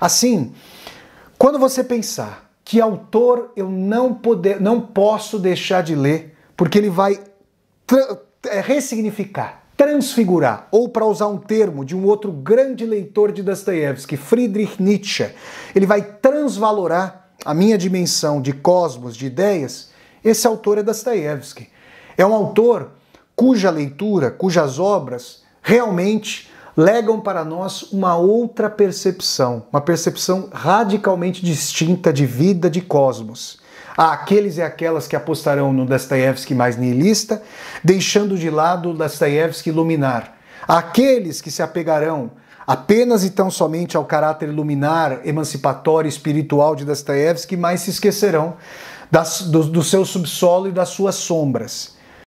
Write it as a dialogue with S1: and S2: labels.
S1: Assim, quando você pensar que autor eu não, poder, não posso deixar de ler, porque ele vai tra é, ressignificar, transfigurar, ou para usar um termo de um outro grande leitor de Dostoiévski, Friedrich Nietzsche, ele vai transvalorar a minha dimensão de cosmos, de ideias. Esse autor é Dostoiévski. É um autor cuja leitura, cujas obras realmente legam para nós uma outra percepção, uma percepção radicalmente distinta de vida, de cosmos. Há aqueles e aquelas que apostarão no Dostoiévski mais nihilista, deixando de lado o Dostoiévski luminar. Há aqueles que se apegarão apenas e tão somente ao caráter luminar, emancipatório, espiritual de Dostoiévski, mas se esquecerão das, do, do seu subsolo e das suas sombras.